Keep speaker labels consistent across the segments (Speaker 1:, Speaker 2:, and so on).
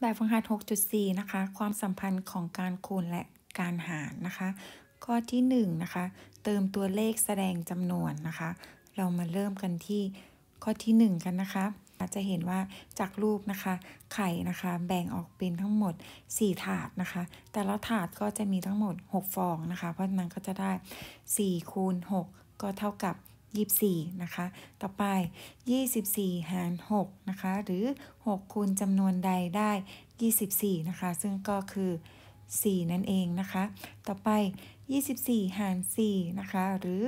Speaker 1: แบบฝึกหัด6.4นะคะความสัมพันธ์ของการคูณและการหารนะคะ ข้อที่1นะคะเติมตัวเลขแสดงจำนวนนะคะ เรามาเริ่มกันที่ข้อที่ 1 กันนะคะจะเห็นว่าจากรูปนะคะไข่นะคะแบ่งออกเป็นทั้งหมด 4 ถาดนะคะ แต่ละถาดก็จะมีทั้งหมด 6 ฟองนะคะเพราะฉะนั้นก็จะได้ 4 คูณ 6 ก็เท่ากับ24นะคะ ต่อไป 24 หาร6นะคะหรือ 6 คูณจำนวนใดได้ 24นะคะซึ่งก็คือ 4 นั่นเองนะคะต่อไป 24 หาร4นะคะหรือ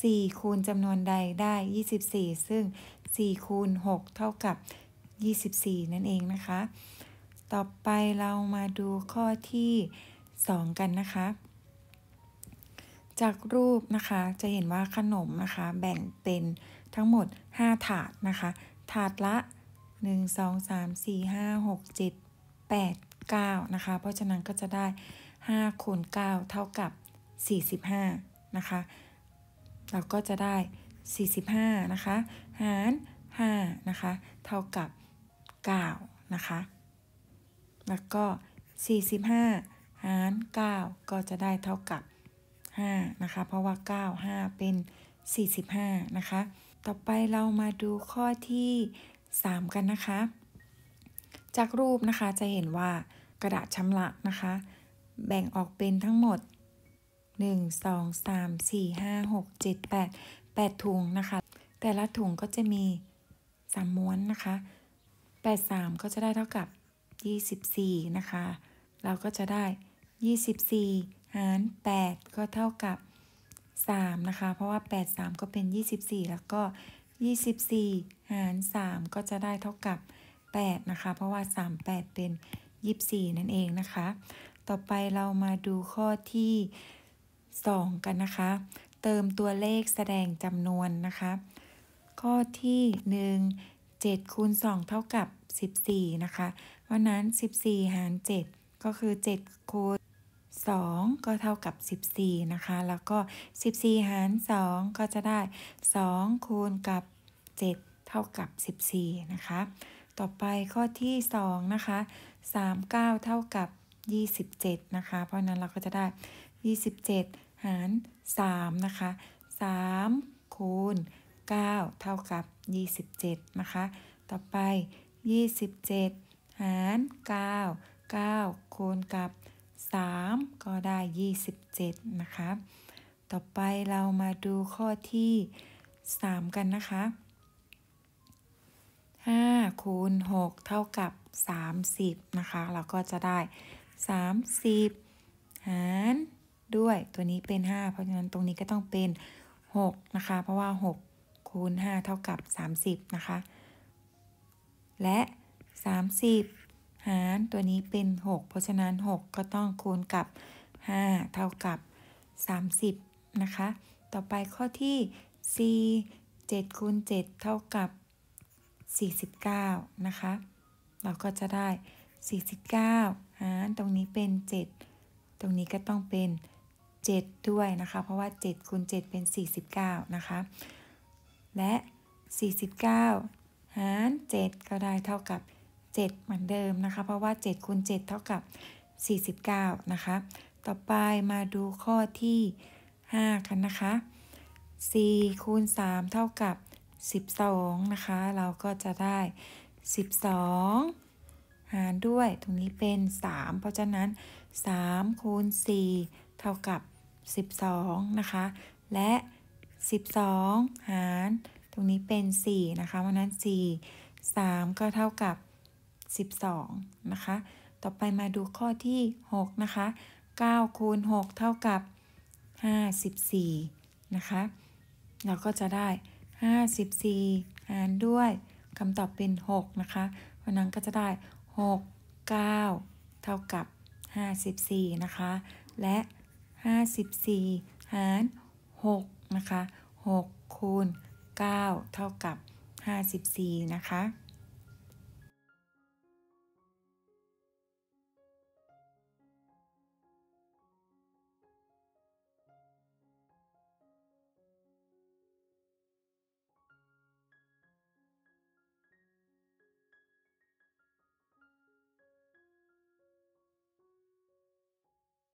Speaker 1: 4 คูณจำนวนใดได้ 24 ซึ่ง4คูณ6เท่ากับ24 นั่นเองนะคะต่อไปเรามาดูข้อที่ 2 กันนะคะจากรูปนะคะ จะเห็นว่าขนมนะคะแบ่งเป็นทั้งหมด 5 ถาดนะคะถาดละ 1 2 3 4 5 6 7 8 9นะคะเพราะฉะนั้นก็จะได้5คูณ9เท่ากับ 45นะคะเราก็จะได้ 45นะคะหาร 5 นะคะ เท่ากับ9นะคะแล้วก็ 45 หาร 9 ก็จะได้เท่ากับ5 นะคะ เพราะว่า 95 เป็น 45 นะคะ ต่อไปเรามาดูข้อที่ 3 กันนะคะ จากรูปนะคะ จะเห็นว่ากระดาษชำระนะคะ แบ่งออกเป็นทั้งหมด 1 2 3 4 5 6 7 8 8 ถุงนะคะ แต่ละถุงก็จะมี 3 ม้วนนะคะ 83 ก็จะได้เท่ากับ 24 นะคะ เราก็จะได้ 24หาร8ก็เท่ากับ 3 นะคะ เพราะว่า 8 3 ก็เป็น 24 แล้วก็ 24 หาร 3 ก็จะได้เท่ากับ 8 นะคะ เพราะว่า 3 8 เป็น 24 นั่นเองนะคะต่อไปเรามาดูข้อที่ 2 กันนะคะ เติมตัวเลขแสดงจำนวนนะคะ ข้อที่ 1 7คูณ2เท่ากับ 14 นะคะ เพราะนั้น 14 หาร7ก็คือ7คู2ก็เท่ากับ 14นะคะแล้วก็ 14 หาร 2 ก็จะได้2คูณกับ7เท่ากับ14นะคะต่อไปข้อที่2นะคะ39เท่ากับ27นะคะเพราะนั้นเราก็จะได้ 27 หาร3นะคะ3คูณ9เท่ากับ27นะคะต่อไป 27 หาร 9 9คูณกับ3 ก็ได้ 27 นะคะ ต่อไปเรามาดูข้อที่ 3 กันนะคะ5คูณ 6 เท่ากับ 30 นะคะ เราก็จะได้ 30 หารด้วย ตัวนี้เป็น 5 เพราะฉะนั้นตรงนี้ก็ต้องเป็น 6 นะคะ เพราะว่า 6 คูณ 5 เท่ากับ 30 นะคะ และ 30หารตัวนี้เป็น 6 เพราะฉะนั้น 6 ก็ต้องคูณกับ 5 เท่ากับ 30นะคะต่อไปข้อที่4 7คูณ7เท่ากับ49นะคะเราก็จะได้ 49 หารตรงนี้เป็น 7 ตรงนี้ก็ต้องเป็น 7 ด้วยนะคะเพราะว่า7คูณ7เป็น 49นะคะและ 49หาร7ก็ได้เท่ากับ7เหมือนเดิมนะคะ เพราะว่า 7คูณ7 เท่ากับ 49 นะคะ ต่อไปมาดูข้อที่ 5 กันนะคะ4คูณ3 เท่ากับ 12 นะคะ เราก็จะได้ 12 หารด้วย ตรงนี้เป็น 3 เพราะฉะนั้น 3คูณ4 เท่ากับ 12นะคะและ 12 หาร ตรงนี้เป็น 4 นะคะเพราะนั้น 4 3 ก็เท่ากับ12 นะคะ ต่อไปมาดูข้อที่ 6 นะคะ9คูณ6 เท่ากับ 54 นะคะเราก็จะได้ 54 หารด้วยคำตอบเป็น 6 นะคะรานนั้นก็จะได้ 6 9เท่ากับ 54 นะคะ และ 54 หาร 6 นะคะ6คูณ9 เท่ากับ 54 นะคะ